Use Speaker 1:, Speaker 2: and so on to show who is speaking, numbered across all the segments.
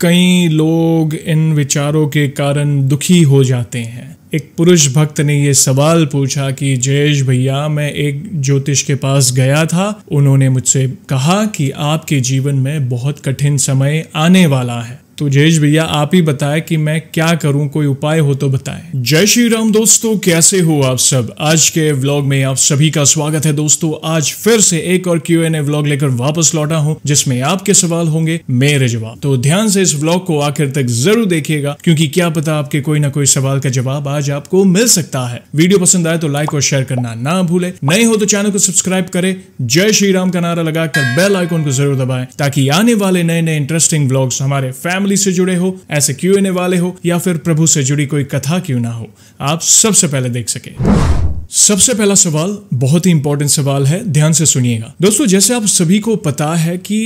Speaker 1: कई लोग इन विचारों के कारण दुखी हो जाते हैं एक पुरुष भक्त ने ये सवाल पूछा कि जयेश भैया मैं एक ज्योतिष के पास गया था उन्होंने मुझसे कहा कि आपके जीवन में बहुत कठिन समय आने वाला है तो जयेश भैया आप ही बताएं कि मैं क्या करूं कोई उपाय हो तो बताएं जय श्री राम दोस्तों कैसे हो आप सब आज के व्लॉग में आप सभी का स्वागत है दोस्तों आज फिर से एक और क्यू एन ए व्लॉग लेकर वापस लौटा हूं जिसमें आपके सवाल होंगे मेरे जवाब तो ध्यान से इस व्लॉग को आखिर तक जरूर देखिएगा क्योंकि क्या पता आपके कोई ना कोई सवाल का जवाब आज आपको मिल सकता है वीडियो पसंद आए तो लाइक और शेयर करना ना भूले नए हो तो चैनल को सब्सक्राइब करे जय श्री राम का नारा लगाकर बेल आइकॉन को जरूर दबाए ताकि आने वाले नए नए इंटरेस्टिंग ब्लॉग्स हमारे फैमिली फैमिली से जुड़े हो ऐसे क्यों एने वाले हो या फिर प्रभु से जुड़ी कोई कथा क्यों ना हो आप सबसे पहले देख सके सबसे पहला सवाल बहुत ही इंपॉर्टेंट सवाल है ध्यान से सुनिएगा दोस्तों जैसे आप सभी को पता है कि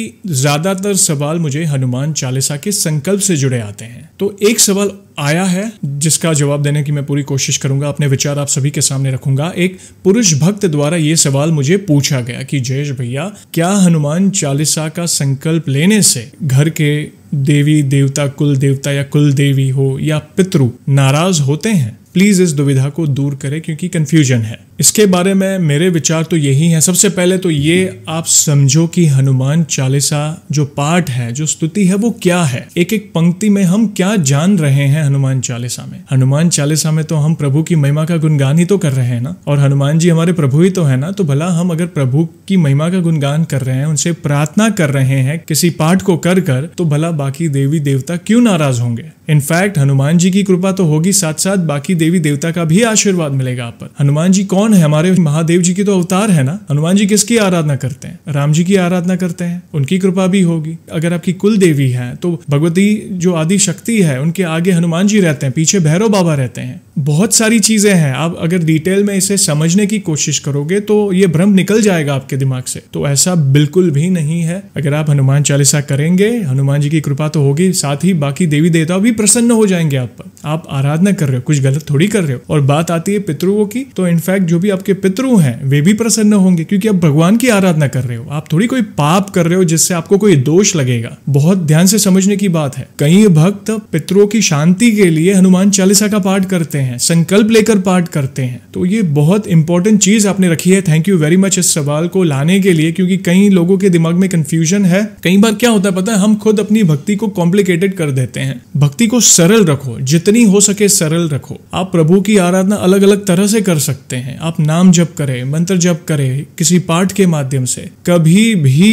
Speaker 1: ज्यादातर सवाल मुझे हनुमान चालीसा के संकल्प से जुड़े आते हैं तो एक सवाल आया है जिसका जवाब देने की मैं पूरी कोशिश करूंगा अपने विचार आप सभी के सामने रखूंगा एक पुरुष भक्त द्वारा ये सवाल मुझे पूछा गया कि जयेश भैया क्या हनुमान चालीसा का संकल्प लेने से घर के देवी देवता कुल देवता या कुल देवी हो या पितरु नाराज होते हैं प्लीज इस दुविधा को दूर करें क्योंकि कंफ्यूजन है इसके बारे में मेरे विचार तो यही हैं सबसे पहले तो ये आप समझो कि हनुमान चालीसा जो पाठ है जो स्तुति है वो क्या है एक एक पंक्ति में हम क्या जान रहे हैं हनुमान चालीसा में हनुमान चालीसा में तो हम प्रभु की महिमा का गुणगान ही तो कर रहे हैं ना और हनुमान जी हमारे प्रभु ही तो है ना तो भला हम अगर प्रभु की महिमा का गुणगान कर रहे हैं उनसे प्रार्थना कर रहे हैं किसी पाठ को कर कर तो भला बाकी देवी देवता क्यों नाराज होंगे इनफैक्ट हनुमान जी की कृपा तो होगी साथ साथ बाकी देवी देवता का भी आशीर्वाद मिलेगा आप पर हनुमान जी कौन कौन है हमारे महादेव जी के तो अवतार है ना हनुमान जी किसकी आराधना करते हैं राम जी की आराधना करते हैं उनकी कृपा भी होगी अगर आपकी कुल देवी है तो भगवती जो आदि शक्ति है उनके आगे हनुमान जी रहते हैं पीछे भैरव बाबा रहते हैं बहुत सारी चीजें हैं आप अगर डिटेल में इसे समझने की कोशिश करोगे तो ये भ्रम निकल जाएगा आपके दिमाग से तो ऐसा बिल्कुल भी नहीं है अगर आप हनुमान चालीसा करेंगे हनुमान जी की कृपा तो होगी साथ ही बाकी देवी देवता भी प्रसन्न हो जाएंगे आप पर आप आराधना कर रहे हो कुछ गलत थोड़ी कर रहे हो और बात आती है पितृओं की तो इनफैक्ट जो भी आपके पितृ हैं वे भी प्रसन्न होंगे क्योंकि आप भगवान की आराधना कर रहे हो आप थोड़ी कोई पाप कर रहे हो जिससे आपको कोई दोष लगेगा बहुत ध्यान से समझने की बात है कई भक्त पितरों की शांति के लिए हनुमान चालीसा का पाठ करते हैं संकल्प लेकर पाठ करते हैं तो ये बहुत इंपॉर्टेंट चीज आपने रखी है थैंक यू वेरी मच इस सवाल को लाने के लिए क्योंकि कई लोगों के दिमाग में कंफ्यूजन है कई बार क्या होता है पता है हम खुद अपनी भक्ति को कॉम्प्लिकेटेड कर देते हैं भक्ति को सरल रखो जितनी हो सके सरल रखो आप प्रभु की आराधना अलग अलग तरह से कर सकते हैं आप नाम जप करें मंत्र जप करें किसी पाठ के माध्यम से कभी भी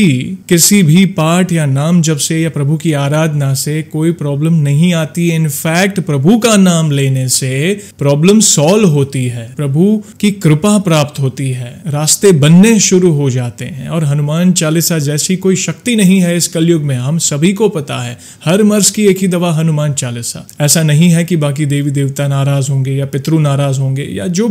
Speaker 1: किसी भी पाठ या नाम जप से या प्रभु की आराधना से कोई प्रॉब्लम नहीं आती इनफैक्ट प्रभु का नाम लेने से प्रॉब्लम सॉल्व होती है प्रभु की कृपा प्राप्त होती है रास्ते बनने शुरू हो जाते हैं और हनुमान चालीसा जैसी कोई शक्ति नहीं है इस कलयुग में हम सभी को पता है हर मर्ज की एक ही दवा हनुमान चालीसा ऐसा नहीं है कि बाकी देवी देवता नाराज होंगे या पितरु नाराज होंगे या जो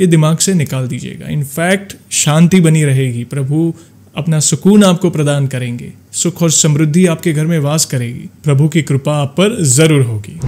Speaker 1: ये दिमाग दिमाग से निकाल दीजिएगा इनफैक्ट शांति बनी रहेगी प्रभु अपना सुकून आपको प्रदान करेंगे सुख और समृद्धि आपके घर में वास करेगी प्रभु की कृपा आप पर जरूर होगी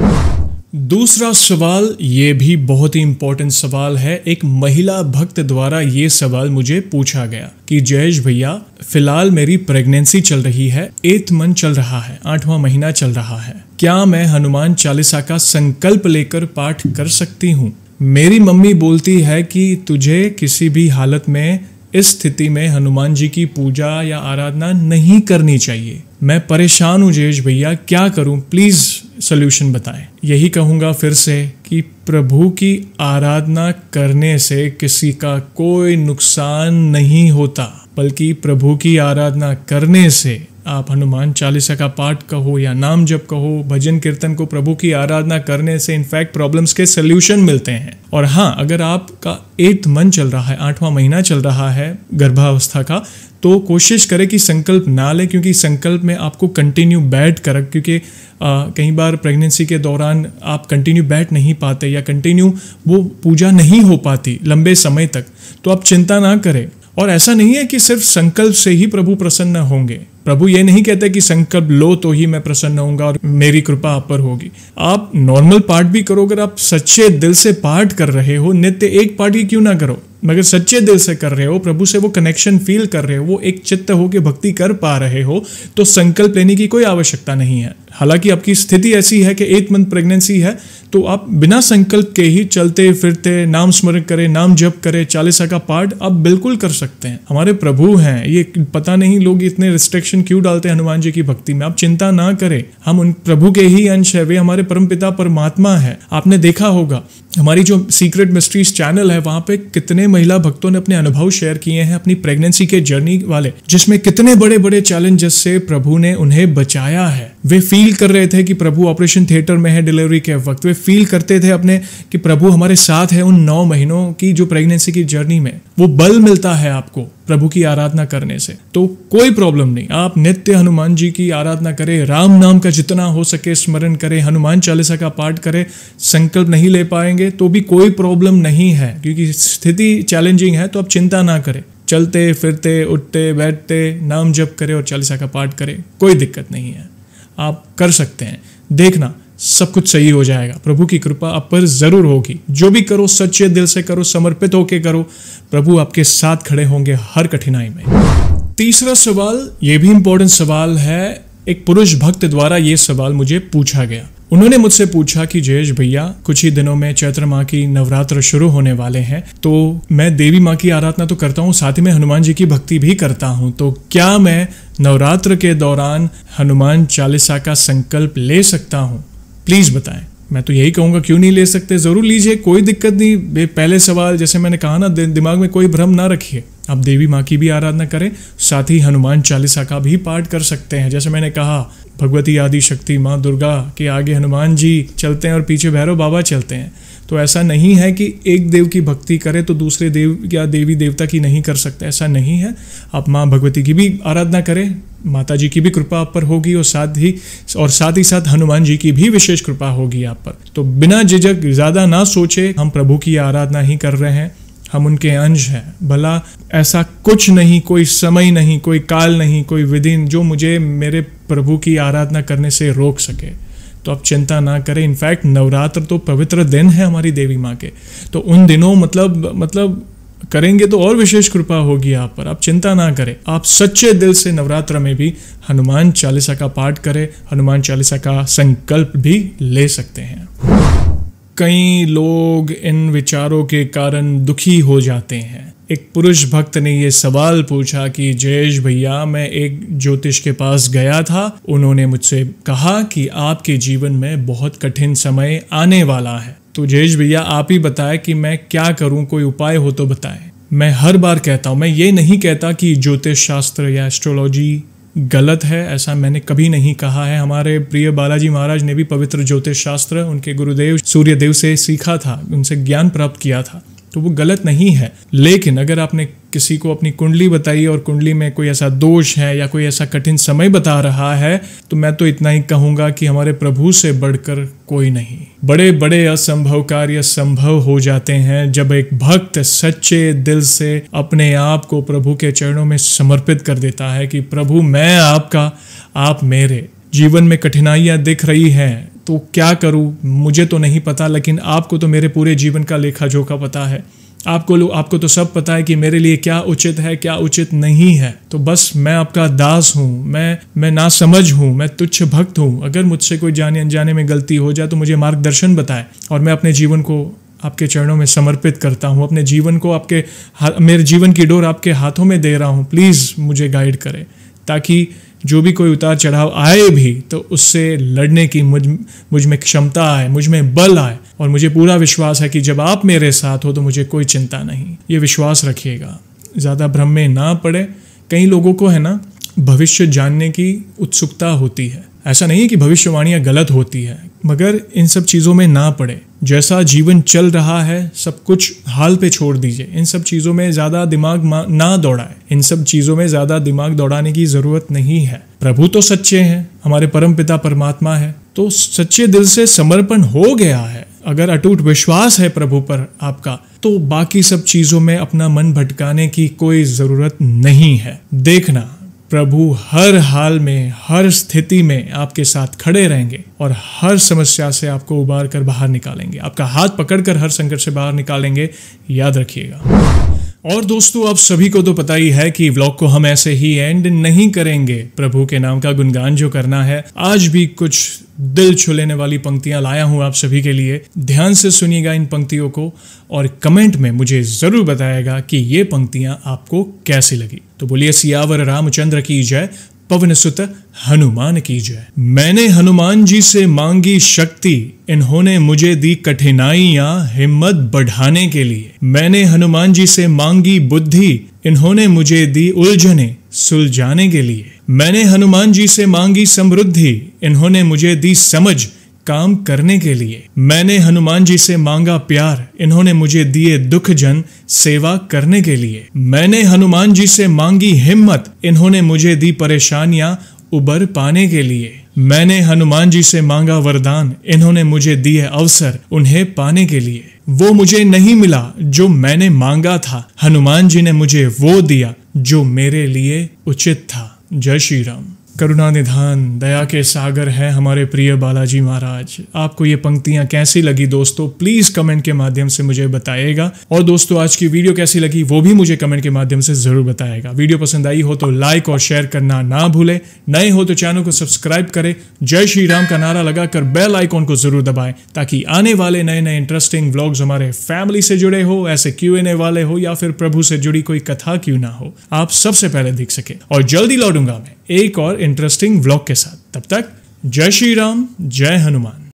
Speaker 1: दूसरा सवाल ये भी बहुत ही इंपॉर्टेंट सवाल है एक महिला भक्त द्वारा ये सवाल मुझे पूछा गया कि जयेश भैया फिलहाल मेरी प्रेगनेंसी चल रही है एथ मन चल रहा है आठवां महीना चल रहा है क्या मैं हनुमान चालीसा का संकल्प लेकर पाठ कर सकती हूँ मेरी मम्मी बोलती है कि तुझे किसी भी हालत में इस स्थिति में हनुमान जी की पूजा या आराधना नहीं करनी चाहिए मैं परेशान हूँ जयेश भैया क्या करूँ प्लीज़ सोल्यूशन बताएं यही कहूँगा फिर से कि प्रभु की आराधना करने से किसी का कोई नुकसान नहीं होता बल्कि प्रभु की आराधना करने से आप हनुमान चालीसा का पाठ कहो या नाम जप कहो भजन कीर्तन को प्रभु की आराधना करने से इनफैक्ट प्रॉब्लम्स के सोल्यूशन मिलते हैं और हाँ अगर आपका एट मन चल रहा है आठवां महीना चल रहा है गर्भावस्था का तो कोशिश करें कि संकल्प ना लें क्योंकि संकल्प में आपको कंटिन्यू बैठ कर क्योंकि कई बार प्रेगनेंसी के दौरान आप कंटिन्यू बैठ नहीं पाते या कंटिन्यू वो पूजा नहीं हो पाती लंबे समय तक तो आप चिंता ना करें और ऐसा नहीं है कि सिर्फ संकल्प से ही प्रभु प्रसन्न होंगे प्रभु ये नहीं कहते कि संकल्प लो तो ही मैं प्रसन्न होऊंगा और मेरी कृपा आप पर होगी आप नॉर्मल पाठ भी करो अगर आप सच्चे दिल से पाठ कर रहे हो नित्य एक पाठ ही क्यों ना करो मगर सच्चे दिल से कर रहे हो प्रभु से वो कनेक्शन फील कर रहे हो वो एक चित्त होकर भक्ति कर पा रहे हो तो संकल्प लेने की कोई आवश्यकता नहीं है हालांकि आपकी स्थिति ऐसी है कि एट मंथ प्रेगनेंसी है तो आप बिना संकल्प के ही चलते फिरते नाम स्मरण करें नाम जप करें चालीसा का पाठ आप बिल्कुल कर सकते हैं हमारे प्रभु हैं ये पता नहीं लोग इतने रिस्ट्रिक्शन क्यों डालते हैं हनुमान जी की भक्ति में आप चिंता ना करें हम उन प्रभु के ही अंश है वे हमारे पिता परमात्मा है आपने देखा होगा हमारी जो सीक्रेट मिस्ट्रीज चैनल है वहां पे कितने महिला भक्तों ने अपने अनुभव शेयर किए हैं अपनी प्रेगनेंसी के जर्नी वाले जिसमें कितने बड़े बड़े चैलेंजेस से प्रभु ने उन्हें बचाया है वे फील फील कर रहे थे कि प्रभु ऑपरेशन थिएटर में है डिलीवरी के वक्त वे फील करते थे अपने कि प्रभु हमारे साथ है उन नौ महीनों की जो प्रेगनेंसी की जर्नी में वो बल मिलता है आपको प्रभु की आराधना करने से तो कोई प्रॉब्लम नहीं आप नित्य हनुमान जी की आराधना करें राम नाम का जितना हो सके स्मरण करें हनुमान चालीसा का पाठ करें संकल्प नहीं ले पाएंगे तो भी कोई प्रॉब्लम नहीं है क्योंकि स्थिति चैलेंजिंग है तो आप चिंता ना करें चलते फिरते उठते बैठते नाम जप करें और चालीसा का पाठ करें कोई दिक्कत नहीं है आप कर सकते हैं देखना सब कुछ सही हो जाएगा प्रभु की कृपा आप पर जरूर होगी जो भी करो सच्चे दिल से करो समर्पित होकर करो प्रभु आपके साथ खड़े होंगे हर कठिनाई में तीसरा सवाल ये भी इंपॉर्टेंट सवाल है एक पुरुष भक्त द्वारा यह सवाल मुझे पूछा गया उन्होंने मुझसे पूछा कि जयेश भैया कुछ ही दिनों में चैत्र माह की नवरात्र शुरू होने वाले हैं तो मैं देवी माँ की आराधना तो करता हूँ साथ ही में हनुमान जी की भक्ति भी करता हूँ तो क्या मैं नवरात्र के दौरान हनुमान चालीसा का संकल्प ले सकता हूँ प्लीज़ बताएं मैं तो यही कहूँगा क्यों नहीं ले सकते ज़रूर लीजिए कोई दिक्कत नहीं पहले सवाल जैसे मैंने कहा ना दिमाग में कोई भ्रम ना रखिए आप देवी माँ की भी आराधना करें साथ ही हनुमान चालीसा का भी पाठ कर सकते हैं जैसे मैंने कहा भगवती आदि शक्ति माँ दुर्गा के आगे हनुमान जी चलते हैं और पीछे भैरव बाबा चलते हैं तो ऐसा नहीं है कि एक देव की भक्ति करे तो दूसरे देव या देवी देवता की नहीं कर सकते ऐसा नहीं है आप माँ भगवती की भी आराधना करें माता जी की भी कृपा आप पर होगी और साथ ही और साथ ही साथ हनुमान जी की भी विशेष कृपा होगी आप पर तो बिना झिझक ज़्यादा ना सोचे हम प्रभु की आराधना ही कर रहे हैं हम उनके अंश हैं भला ऐसा कुछ नहीं कोई समय नहीं कोई काल नहीं कोई विधि जो मुझे मेरे प्रभु की आराधना करने से रोक सके तो आप चिंता ना करें इनफैक्ट नवरात्र तो पवित्र दिन है हमारी देवी माँ के तो उन दिनों मतलब मतलब करेंगे तो और विशेष कृपा होगी आप पर आप चिंता ना करें आप सच्चे दिल से नवरात्र में भी हनुमान चालीसा का पाठ करें हनुमान चालीसा का संकल्प भी ले सकते हैं कई लोग इन विचारों के कारण दुखी हो जाते हैं एक पुरुष भक्त ने ये सवाल पूछा कि जयेश भैया मैं एक ज्योतिष के पास गया था उन्होंने मुझसे कहा कि आपके जीवन में बहुत कठिन समय आने वाला है तो जयेश भैया आप ही बताएं कि मैं क्या करूं कोई उपाय हो तो बताएं मैं हर बार कहता हूं मैं ये नहीं कहता कि ज्योतिष शास्त्र या एस्ट्रोलॉजी गलत है ऐसा मैंने कभी नहीं कहा है हमारे प्रिय बालाजी महाराज ने भी पवित्र ज्योतिष शास्त्र उनके गुरुदेव सूर्यदेव से सीखा था उनसे ज्ञान प्राप्त किया था तो वो गलत नहीं है लेकिन अगर आपने किसी को अपनी कुंडली बताई और कुंडली में कोई ऐसा दोष है या कोई ऐसा कठिन समय बता रहा है तो मैं तो इतना ही कहूंगा कि हमारे प्रभु से बढ़कर कोई नहीं बड़े बड़े असंभव कार्य संभव हो जाते हैं जब एक भक्त सच्चे दिल से अपने आप को प्रभु के चरणों में समर्पित कर देता है कि प्रभु मैं आपका आप मेरे जीवन में कठिनाइयां दिख रही हैं तो क्या करूँ मुझे तो नहीं पता लेकिन आपको तो मेरे पूरे जीवन का लेखा जोखा पता है आपको लो आपको तो सब पता है कि मेरे लिए क्या उचित है क्या उचित नहीं है तो बस मैं आपका दास हूँ मैं मैं ना समझ हूँ मैं तुच्छ भक्त हूँ अगर मुझसे कोई जाने अनजाने में गलती हो जाए तो मुझे मार्गदर्शन बताए और मैं अपने जीवन को आपके चरणों में समर्पित करता हूँ अपने जीवन को आपके मेरे जीवन की डोर आपके हाथों में दे रहा हूँ प्लीज़ मुझे गाइड करें ताकि जो भी कोई उतार चढ़ाव आए भी तो उससे लड़ने की मुझ मुझ में क्षमता आए मुझ में बल आए और मुझे पूरा विश्वास है कि जब आप मेरे साथ हो तो मुझे कोई चिंता नहीं ये विश्वास रखिएगा ज़्यादा भ्रम में ना पड़े कई लोगों को है ना भविष्य जानने की उत्सुकता होती है ऐसा नहीं है कि भविष्यवाणियाँ गलत होती है मगर इन सब चीज़ों में ना पड़े जैसा जीवन चल रहा है सब कुछ हाल पे छोड़ दीजिए इन सब चीज़ों में ज़्यादा दिमाग ना दौड़ाए इन सब चीज़ों में ज़्यादा दिमाग दौड़ाने की ज़रूरत नहीं है प्रभु तो सच्चे हैं हमारे परम पिता परमात्मा है तो सच्चे दिल से समर्पण हो गया है अगर अटूट विश्वास है प्रभु पर आपका तो बाकी सब चीज़ों में अपना मन भटकाने की कोई ज़रूरत नहीं है देखना प्रभु हर हाल में हर स्थिति में आपके साथ खड़े रहेंगे और हर समस्या से आपको उबार कर बाहर निकालेंगे आपका हाथ पकड़कर हर संकट से बाहर निकालेंगे याद रखिएगा और दोस्तों आप सभी को तो पता ही है कि व्लॉग को हम ऐसे ही एंड नहीं करेंगे प्रभु के नाम का गुणगान जो करना है आज भी कुछ दिल छू लेने वाली पंक्तियां लाया हूं आप सभी के लिए ध्यान से सुनिएगा इन पंक्तियों को और कमेंट में मुझे जरूर बताएगा कि ये पंक्तियां आपको कैसी लगी तो बोलिए सियावर रामचंद्र की जय पवन सुत हनुमान की जय मैंने हनुमान जी से मांगी शक्ति इन्होंने मुझे दी कठिनाइया हिम्मत बढ़ाने के लिए मैंने हनुमान जी से मांगी बुद्धि इन्होंने मुझे दी उलझने सुलझाने के लिए मैंने हनुमान जी से मांगी समृद्धि इन्होंने मुझे दी समझ काम करने के लिए मैंने हनुमान जी से मांगा प्यार इन्होंने मुझे दिए दुख जन सेवा करने के लिए मैंने हनुमान जी से मांगी हिम्मत इन्होंने मुझे दी परेशानियां उबर पाने के लिए मैंने हनुमान जी से मांगा वरदान इन्होंने मुझे दिए अवसर उन्हें पाने के लिए वो मुझे नहीं मिला जो मैंने मांगा था हनुमान जी ने मुझे वो दिया जो मेरे लिए उचित था जय श्री राम करुणा निधान दया के सागर हैं हमारे प्रिय बालाजी महाराज आपको ये पंक्तियां कैसी लगी दोस्तों प्लीज़ कमेंट के माध्यम से मुझे बताएगा और दोस्तों आज की वीडियो कैसी लगी वो भी मुझे कमेंट के माध्यम से ज़रूर बताएगा वीडियो पसंद आई हो तो लाइक और शेयर करना ना भूले नए हो तो चैनल को सब्सक्राइब करें जय श्री राम का नारा लगाकर बेल आइकॉन को जरूर दबाएं ताकि आने वाले नए नए इंटरेस्टिंग व्लॉग्स हमारे फैमिली से जुड़े हो ऐसे क्यू एन ए वाले हो या फिर प्रभु से जुड़ी कोई कथा क्यों ना हो आप सबसे पहले दिख सके और जल्दी लौटूंगा मैं एक और इंटरेस्टिंग व्लॉग के साथ तब तक जय श्री राम जय हनुमान